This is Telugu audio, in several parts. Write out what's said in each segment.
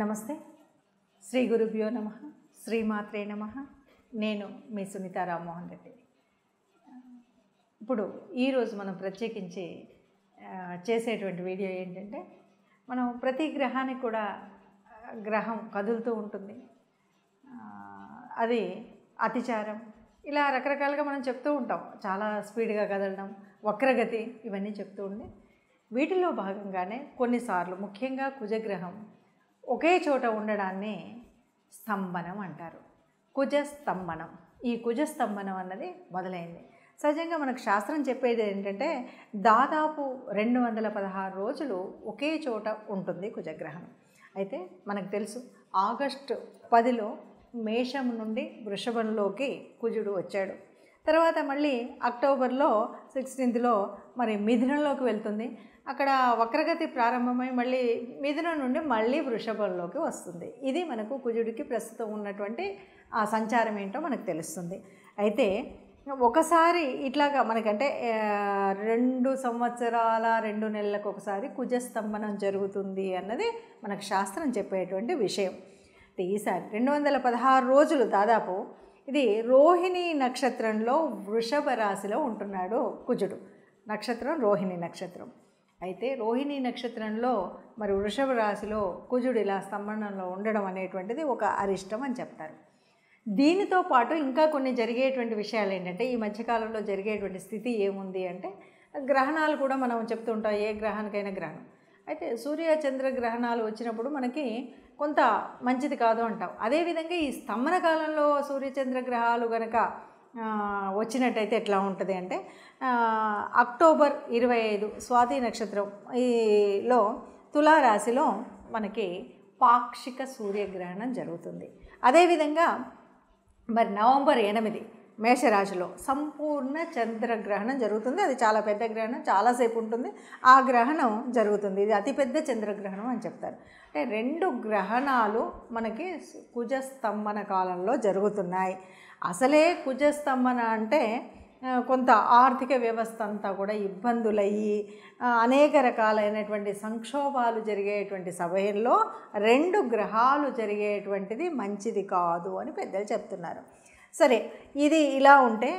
నమస్తే శ్రీ గురుభ్యో నమ శ్రీమాత్రే నమ నేను మీ సునీత రామ్మోహన్ రెడ్డి ఇప్పుడు ఈరోజు మనం ప్రత్యేకించి చేసేటువంటి వీడియో ఏంటంటే మనం ప్రతి గ్రహానికి కూడా గ్రహం కదులుతూ ఉంటుంది అది అతిచారం ఇలా రకరకాలుగా మనం చెప్తూ ఉంటాం చాలా స్పీడ్గా కదలడం వక్రగతి ఇవన్నీ చెప్తూ ఉండి వీటిలో భాగంగానే కొన్నిసార్లు ముఖ్యంగా కుజగ్రహం ఒకే చోట ఉండడాన్ని స్తంభనం అంటారు కుజస్తంభనం ఈ కుజస్తంభనం అన్నది మొదలైంది సహజంగా మనకు శాస్త్రం చెప్పేది ఏంటంటే దాదాపు రెండు వందల పదహారు రోజులు ఒకే చోట ఉంటుంది కుజగ్రహణం అయితే మనకు తెలుసు ఆగస్టు పదిలో మేషం నుండి వృషభంలోకి కుజుడు వచ్చాడు తర్వాత మళ్ళీ అక్టోబర్లో సిక్స్టీన్త్లో మరి మిథునంలోకి వెళ్తుంది అక్కడ వక్రగతి ప్రారంభమై మళ్ళీ మిథునం నుండి మళ్ళీ వృషభంలోకి వస్తుంది ఇది మనకు కుజుడికి ప్రస్తుతం ఉన్నటువంటి ఆ సంచారం ఏంటో మనకు తెలుస్తుంది అయితే ఒకసారి ఇట్లాగా మనకంటే రెండు సంవత్సరాల రెండు నెలలకు ఒకసారి కుజస్తంభనం జరుగుతుంది అన్నది మనకు శాస్త్రం చెప్పేటువంటి విషయం అయితే ఈసారి రెండు వందల పదహారు రోజులు దాదాపు ఇది రోహిణి నక్షత్రంలో వృషభ రాశిలో ఉంటున్నాడు కుజుడు నక్షత్రం రోహిణి నక్షత్రం అయితే రోహిణి నక్షత్రంలో మరి వృషభ రాశిలో కుజుడు ఇలా స్తంభనంలో ఉండడం అనేటువంటిది ఒక అరిష్టం అని చెప్తారు దీనితో పాటు ఇంకా కొన్ని జరిగేటువంటి విషయాలు ఏంటంటే ఈ మధ్యకాలంలో జరిగేటువంటి స్థితి ఏముంది అంటే గ్రహణాలు కూడా మనం చెప్తుంటాం ఏ గ్రహానికైనా గ్రహణం అయితే సూర్య చంద్ర గ్రహణాలు వచ్చినప్పుడు మనకి కొంత మంచిది కాదు అంటాం అదేవిధంగా ఈ స్తంభన కాలంలో సూర్యచంద్ర గ్రహాలు గనక వచ్చినట్టయితే ఎట్లా ఉంటుంది అంటే అక్టోబర్ ఇరవై ఐదు స్వాతి నక్షత్రం ఈలో తులారాశిలో మనకి పాక్షిక సూర్యగ్రహణం జరుగుతుంది అదేవిధంగా మరి నవంబర్ ఎనిమిది మేషరాశిలో సంపూర్ణ చంద్రగ్రహణం జరుగుతుంది అది చాలా పెద్ద గ్రహణం చాలాసేపు ఉంటుంది ఆ గ్రహణం జరుగుతుంది ఇది అతిపెద్ద చంద్రగ్రహణం అని చెప్తారు అంటే రెండు గ్రహణాలు మనకి కుజస్తంభన కాలంలో జరుగుతున్నాయి అసలే కుజస్తంభన అంటే కొంత ఆర్థిక వ్యవస్థ అంతా కూడా ఇబ్బందులయ్యి అనేక రకాలైనటువంటి సంక్షోభాలు జరిగేటువంటి సమయంలో రెండు గ్రహాలు జరిగేటువంటిది మంచిది కాదు అని పెద్దలు చెప్తున్నారు సరే ఇది ఇలా ఉంటే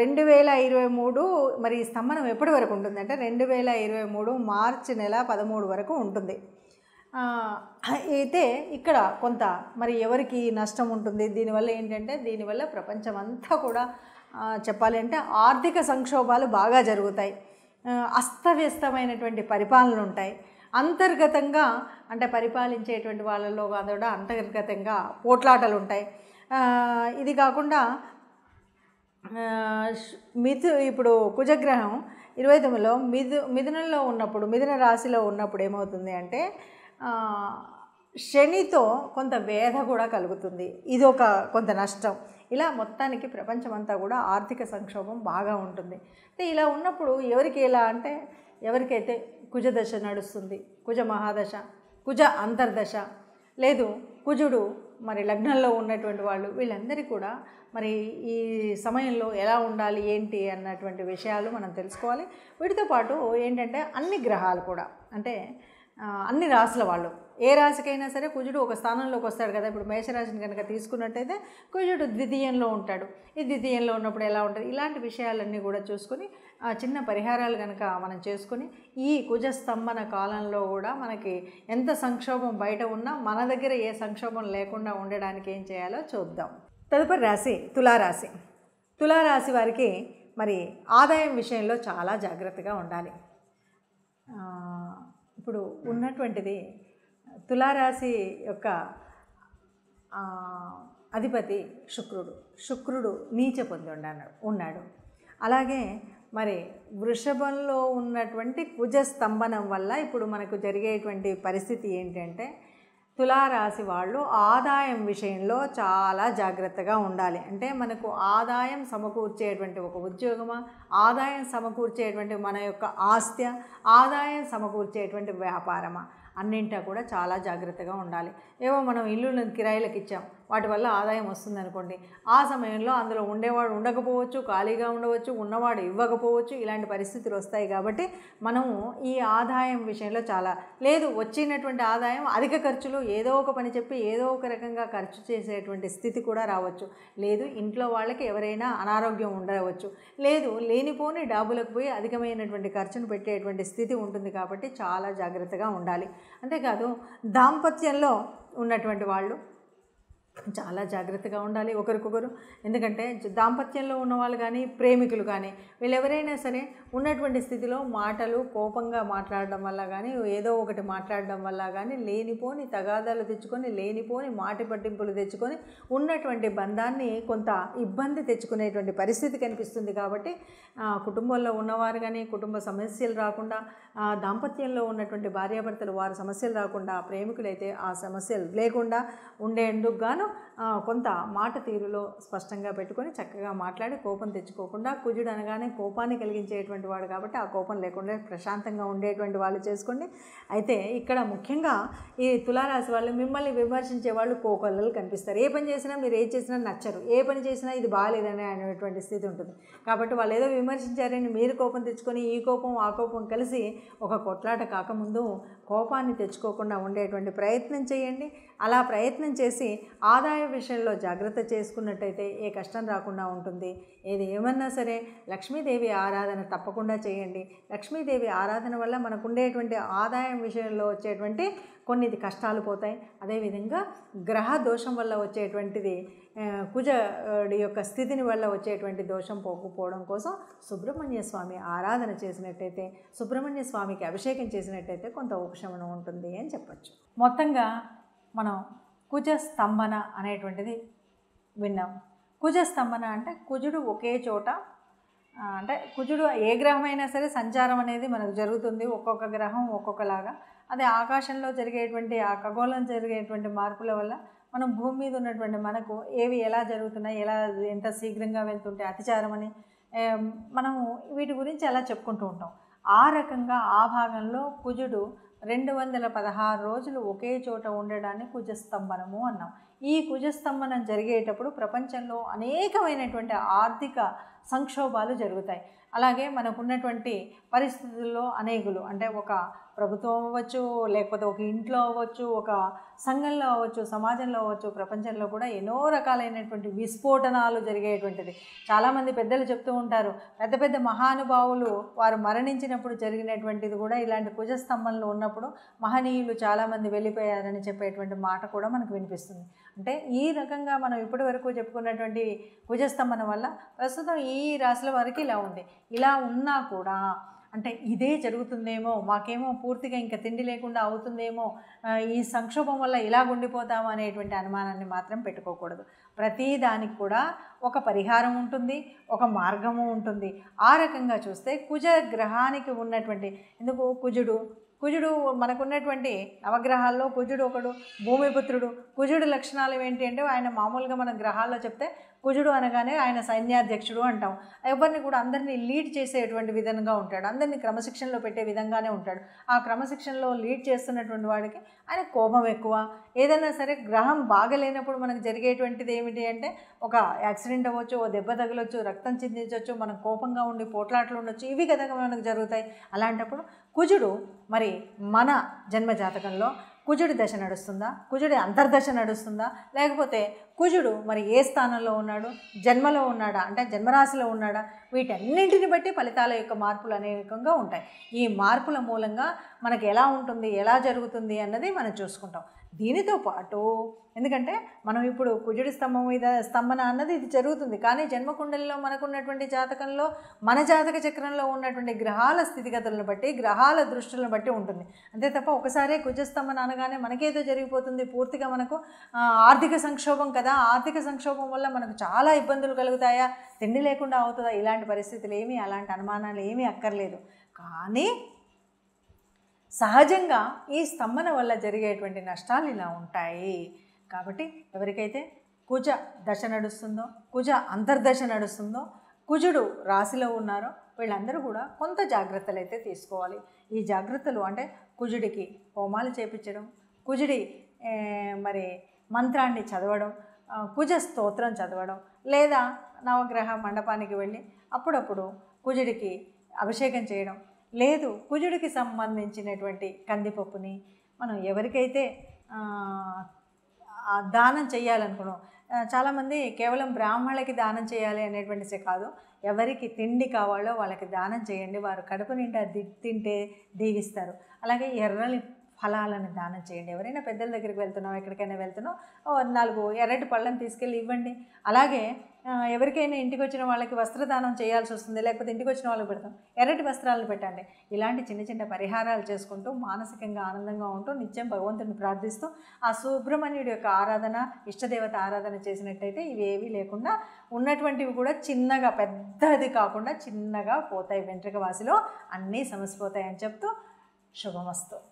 రెండు వేల ఇరవై మూడు మరి ఈ స్తంభనం ఎప్పటి వరకు ఉంటుందంటే రెండు వేల ఇరవై మూడు మార్చి నెల పదమూడు వరకు ఉంటుంది అయితే ఇక్కడ కొంత మరి ఎవరికి నష్టం ఉంటుంది దీనివల్ల ఏంటంటే దీనివల్ల ప్రపంచం అంతా కూడా చెప్పాలి అంటే ఆర్థిక సంక్షోభాలు బాగా జరుగుతాయి అస్తవ్యస్తమైనటువంటి పరిపాలనలు ఉంటాయి అంతర్గతంగా అంటే పరిపాలించేటువంటి వాళ్ళలో కూడా అంతర్గతంగా పోట్లాటలు ఉంటాయి ఇది కాకుండా మిథు ఇప్పుడు కుజగ్రహం ఇరవై తొమ్మిదిలో మిథు మిథునంలో ఉన్నప్పుడు మిథున రాశిలో ఉన్నప్పుడు ఏమవుతుంది అంటే శనితో కొంత వేధ కూడా కలుగుతుంది ఇది ఒక కొంత నష్టం ఇలా మొత్తానికి ప్రపంచమంతా కూడా ఆర్థిక సంక్షోభం బాగా ఉంటుంది అయితే ఇలా ఉన్నప్పుడు ఎవరికి ఎలా అంటే ఎవరికైతే కుజదశ నడుస్తుంది కుజ మహాదశ కుజ అంతర్దశ లేదు కుజుడు మరి లగ్నంలో ఉన్నటువంటి వాళ్ళు వీళ్ళందరికీ కూడా మరి ఈ సమయంలో ఎలా ఉండాలి ఏంటి అన్నటువంటి విషయాలు మనం తెలుసుకోవాలి వీటితో పాటు ఏంటంటే అన్ని గ్రహాలు కూడా అంటే అన్ని రాసుల వాళ్ళు ఏ రాశికైనా సరే కుజుడు ఒక స్థానంలోకి వస్తాడు కదా ఇప్పుడు మేషరాశిని కనుక తీసుకున్నట్టయితే కుజుడు ద్వితీయంలో ఉంటాడు ఈ ద్వితీయంలో ఉన్నప్పుడు ఎలా ఉంటుంది ఇలాంటి విషయాలన్నీ కూడా చూసుకుని ఆ చిన్న పరిహారాలు కనుక మనం చేసుకుని ఈ కుజస్తంభన కాలంలో కూడా మనకి ఎంత సంక్షోభం బయట ఉన్నా మన దగ్గర ఏ సంక్షోభం లేకుండా ఉండడానికి ఏం చేయాలో చూద్దాం తదుపరి రాశి తులారాశి తులారాశి వారికి మరి ఆదాయం విషయంలో చాలా జాగ్రత్తగా ఉండాలి ఇప్పుడు ఉన్నటువంటిది తులారాశి యొక్క అధిపతి శుక్రుడు శుక్రుడు నీచ పొంది ఉన్నాడు అలాగే మరి వృషభంలో ఉన్నటువంటి కుజ స్తంభనం వల్ల ఇప్పుడు మనకు జరిగేటువంటి పరిస్థితి ఏంటంటే తులారాశి వాళ్ళు ఆదాయం విషయంలో చాలా జాగ్రత్తగా ఉండాలి అంటే మనకు ఆదాయం సమకూర్చేటువంటి ఒక ఉద్యోగమా ఆదాయం సమకూర్చేటువంటి మన యొక్క ఆస్తి ఆదాయం సమకూర్చేటువంటి వ్యాపారమా అన్నింటా కూడా చాలా జాగ్రత్తగా ఉండాలి ఏవో మనం ఇల్లు కిరాయిలకు ఇచ్చాం వాటి వల్ల ఆదాయం వస్తుంది అనుకోండి ఆ సమయంలో అందులో ఉండేవాడు ఉండకపోవచ్చు ఖాళీగా ఉండవచ్చు ఉన్నవాడు ఇవ్వకపోవచ్చు ఇలాంటి పరిస్థితులు వస్తాయి కాబట్టి మనము ఈ ఆదాయం విషయంలో చాలా లేదు వచ్చినటువంటి ఆదాయం అధిక ఖర్చులు ఏదో ఒక పని చెప్పి ఏదో ఒక రకంగా ఖర్చు చేసేటువంటి స్థితి కూడా రావచ్చు లేదు ఇంట్లో వాళ్ళకి ఎవరైనా అనారోగ్యం ఉండవచ్చు లేదు లేనిపోని డాబులకు పోయి అధికమైనటువంటి ఖర్చును పెట్టేటువంటి స్థితి ఉంటుంది కాబట్టి చాలా జాగ్రత్తగా ఉండాలి అంతేకాదు దాంపత్యంలో ఉన్నటువంటి వాళ్ళు చాలా జాగ్రత్తగా ఉండాలి ఒకరికొకరు ఎందుకంటే దాంపత్యంలో ఉన్నవాళ్ళు కానీ ప్రేమికులు కానీ వీళ్ళు ఎవరైనా సరే ఉన్నటువంటి స్థితిలో మాటలు కోపంగా మాట్లాడడం వల్ల కానీ ఏదో ఒకటి మాట్లాడడం వల్ల కానీ లేనిపోని తగాదాలు తెచ్చుకొని లేనిపోని మాటి పట్టింపులు తెచ్చుకొని ఉన్నటువంటి బంధాన్ని కొంత ఇబ్బంది తెచ్చుకునేటువంటి పరిస్థితి కనిపిస్తుంది కాబట్టి కుటుంబంలో ఉన్నవారు కానీ కుటుంబ సమస్యలు రాకుండా దాంపత్యంలో ఉన్నటువంటి భార్యాభర్తలు వారు సమస్యలు రాకుండా ప్రేమికులైతే ఆ సమస్యలు లేకుండా ఉండేందుకు గాను అభిప్రాయాలను కొంత మాట తీరులో స్పష్టంగా పెట్టుకొని చక్కగా మాట్లాడి కోపం తెచ్చుకోకుండా కుజుడు అనగానే కోపాన్ని కలిగించేటువంటి వాడు కాబట్టి ఆ కోపం లేకుండా ప్రశాంతంగా ఉండేటువంటి వాళ్ళు చేసుకోండి అయితే ఇక్కడ ముఖ్యంగా ఈ తులారాశి వాళ్ళు మిమ్మల్ని విమర్శించే వాళ్ళు కోకొల్లలు కనిపిస్తారు ఏ పని చేసినా మీరు ఏం చేసినా నచ్చరు ఏ పని చేసినా ఇది బాగాలేదని అనేటువంటి స్థితి ఉంటుంది కాబట్టి వాళ్ళు ఏదో విమర్శించారని మీరు కోపం తెచ్చుకొని ఈ కోపం ఆ కోపం కలిసి ఒక కొట్లాట కాకముందు కోపాన్ని తెచ్చుకోకుండా ఉండేటువంటి ప్రయత్నం చేయండి అలా ప్రయత్నం చేసి ఆదాయ విషయంలో జాగ్రత్త చేసుకున్నట్టయితే ఏ కష్టం రాకుండా ఉంటుంది ఏది ఏమన్నా సరే లక్ష్మీదేవి ఆరాధన తప్పకుండా చేయండి లక్ష్మీదేవి ఆరాధన వల్ల మనకు ఉండేటువంటి ఆదాయం విషయంలో వచ్చేటువంటి కొన్ని కష్టాలు పోతాయి అదేవిధంగా గ్రహ దోషం వల్ల వచ్చేటువంటిది కుజడి యొక్క స్థితిని వల్ల వచ్చేటువంటి దోషం పోకపోవడం కోసం సుబ్రహ్మణ్య స్వామి ఆరాధన చేసినట్టయితే సుబ్రహ్మణ్య స్వామికి అభిషేకం చేసినట్టయితే కొంత ఉపశమనం ఉంటుంది అని చెప్పచ్చు మొత్తంగా మనం కుజ స్తంభన అనేటువంటిది విన్నాం కుజ స్తంభన అంటే కుజుడు ఒకే చోట అంటే కుజుడు ఏ గ్రహమైనా సరే సంచారం అనేది మనకు జరుగుతుంది ఒక్కొక్క గ్రహం ఒక్కొక్కలాగా అదే ఆకాశంలో జరిగేటువంటి ఆ ఖగోళం జరిగేటువంటి మార్పుల వల్ల మనం భూమి మీద ఉన్నటువంటి మనకు ఏవి ఎలా జరుగుతున్నాయి ఎలా ఎంత శీఘ్రంగా వెళ్తుంటే అతిచారం అని మనము వీటి గురించి అలా చెప్పుకుంటూ ఉంటాం ఆ రకంగా ఆ భాగంలో కుజుడు రెండు వందల పదహారు రోజులు ఒకే చోట ఉండడాన్ని కుజస్తంభనము అన్నాం ఈ కుజస్తంభనం జరిగేటప్పుడు ప్రపంచంలో అనేకమైనటువంటి ఆర్థిక సంక్షోభాలు జరుగుతాయి అలాగే మనకున్నటువంటి పరిస్థితుల్లో అనేకులు అంటే ఒక ప్రభుత్వం అవ్వచ్చు లేకపోతే ఒక ఇంట్లో అవ్వచ్చు ఒక సంఘంలో అవ్వచ్చు సమాజంలో అవ్వచ్చు ప్రపంచంలో కూడా ఎన్నో రకాలైనటువంటి విస్ఫోటనాలు జరిగేటువంటిది చాలామంది పెద్దలు చెప్తూ ఉంటారు పెద్ద పెద్ద మహానుభావులు వారు మరణించినప్పుడు జరిగినటువంటిది కూడా ఇలాంటి కుజస్తంభంలో ఉన్నప్పుడు మహనీయులు చాలామంది వెళ్ళిపోయారని చెప్పేటువంటి మాట కూడా మనకు వినిపిస్తుంది అంటే ఈ రకంగా మనం ఇప్పటి చెప్పుకున్నటువంటి కుజస్తంభన వల్ల ప్రస్తుతం ఈ రాశుల వారికి ఇలా ఉంది ఇలా ఉన్నా కూడా అంటే ఇదే జరుగుతుందేమో మాకేమో పూర్తిగా ఇంకా తిండి లేకుండా అవుతుందేమో ఈ సంక్షోభం వల్ల ఇలా ఉండిపోతాము అనేటువంటి అనుమానాన్ని మాత్రం పెట్టుకోకూడదు ప్రతి దానికి కూడా ఒక పరిహారం ఉంటుంది ఒక మార్గము ఉంటుంది ఆ రకంగా చూస్తే కుజ గ్రహానికి ఉన్నటువంటి ఎందుకు కుజుడు కుజుడు మనకున్నటువంటి నవగ్రహాల్లో కుజుడు ఒకడు భూమిపుత్రుడు కుజుడు లక్షణాలు ఏంటి అంటే ఆయన మామూలుగా మన గ్రహాల్లో చెప్తే కుజుడు అనగానే ఆయన సైన్యాధ్యక్షుడు అంటాం ఎవరిని కూడా అందరినీ లీడ్ చేసేటువంటి విధంగా ఉంటాడు అందరినీ క్రమశిక్షణలో పెట్టే విధంగానే ఉంటాడు ఆ క్రమశిక్షణలో లీడ్ చేస్తున్నటువంటి వాడికి ఆయన కోపం ఎక్కువ ఏదైనా సరే గ్రహం బాగలేనప్పుడు మనకు జరిగేటువంటిది ఏమిటి అంటే ఒక యాక్సిడెంట్ అవ్వచ్చు ఓ దెబ్బ తగిలొచ్చు రక్తం చిందించవచ్చు మనం కోపంగా ఉండి పోట్లాటలు ఉండొచ్చు ఇవి కదా మనకు జరుగుతాయి అలాంటప్పుడు కుజుడు మరి మన జన్మజాతకంలో కుజుడి దశ నడుస్తుందా కుజుడి అంతర్దశ నడుస్తుందా లేకపోతే కుజుడు మరి ఏ స్థానంలో ఉన్నాడు జన్మలో ఉన్నాడా అంటే జన్మరాశిలో ఉన్నాడా వీటన్నింటిని బట్టి ఫలితాల యొక్క మార్పులు అనేకంగా ఉంటాయి ఈ మార్పుల మూలంగా మనకి ఎలా ఉంటుంది ఎలా జరుగుతుంది అన్నది మనం చూసుకుంటాం దీనితో పాటు ఎందుకంటే మనం ఇప్పుడు కుజుడి స్తంభం మీద స్తంభన అన్నది ఇది జరుగుతుంది కానీ జన్మకుండలిలో మనకున్నటువంటి జాతకంలో మన జాతక చక్రంలో ఉన్నటువంటి గ్రహాల స్థితిగతులను బట్టి గ్రహాల దృష్టిలను బట్టి ఉంటుంది అంతే తప్ప ఒకసారి కుజస్తంభన అనగానే మనకేదో జరిగిపోతుంది పూర్తిగా మనకు ఆర్థిక సంక్షోభం కదా ఆర్థిక సంక్షోభం వల్ల మనకు చాలా ఇబ్బందులు కలుగుతాయా తిండి లేకుండా అవుతుందా ఇలాంటి పరిస్థితులు ఏమీ అలాంటి అనుమానాలు ఏమీ అక్కర్లేదు కానీ సహజంగా ఈ స్తంభన వల్ల జరిగేటువంటి నష్టాలు ఇలా ఉంటాయి కాబట్టి ఎవరికైతే కుజ దశ నడుస్తుందో కుజ అంతర్దశ నడుస్తుందో కుజుడు రాశిలో ఉన్నారో వీళ్ళందరూ కూడా కొంత జాగ్రత్తలు అయితే తీసుకోవాలి ఈ జాగ్రత్తలు అంటే కుజుడికి హోమాలు చేపించడం కుజుడి మరి మంత్రాన్ని చదవడం కుజ స్తోత్రం చదవడం లేదా నవగ్రహ మండపానికి వెళ్ళి అప్పుడప్పుడు కుజుడికి అభిషేకం చేయడం లేదు కుజుడికి సంబంధించినటువంటి కందిపప్పుని మనం ఎవరికైతే దానం చేయాలనుకున్నాం చాలామంది కేవలం బ్రాహ్మణులకి దానం చేయాలి అనేటువంటిసే కాదు ఎవరికి తిండి కావాలో వాళ్ళకి దానం చేయండి వారు కడుపు నిండా తింటే దీవిస్తారు అలాగే ఎర్రని ఫలాలను దానం చేయండి ఎవరైనా పెద్దల దగ్గరికి వెళ్తున్నాం ఎక్కడికైనా వెళ్తున్నాం నాలుగు ఎర్రటి పళ్ళని తీసుకెళ్ళి ఇవ్వండి అలాగే ఎవరికైనా ఇంటికి వచ్చిన వాళ్ళకి వస్త్రదానం చేయాల్సి వస్తుంది లేకపోతే ఇంటికి వచ్చిన వాళ్ళకి పెడతాం ఎర్రటి వస్త్రాలను పెట్టండి ఇలాంటి చిన్న చిన్న పరిహారాలు చేసుకుంటూ మానసికంగా ఆనందంగా ఉంటూ నిత్యం భగవంతుని ప్రార్థిస్తూ ఆ సుబ్రహ్మణ్యుడి యొక్క ఆరాధన ఇష్టదేవత ఆరాధన చేసినట్టయితే ఇవేవి లేకుండా ఉన్నటువంటివి కూడా చిన్నగా పెద్దది కాకుండా చిన్నగా పోతాయి వెంట్రుక వాసిలో అన్నీ సమసిపోతాయని చెప్తూ శుభమస్తు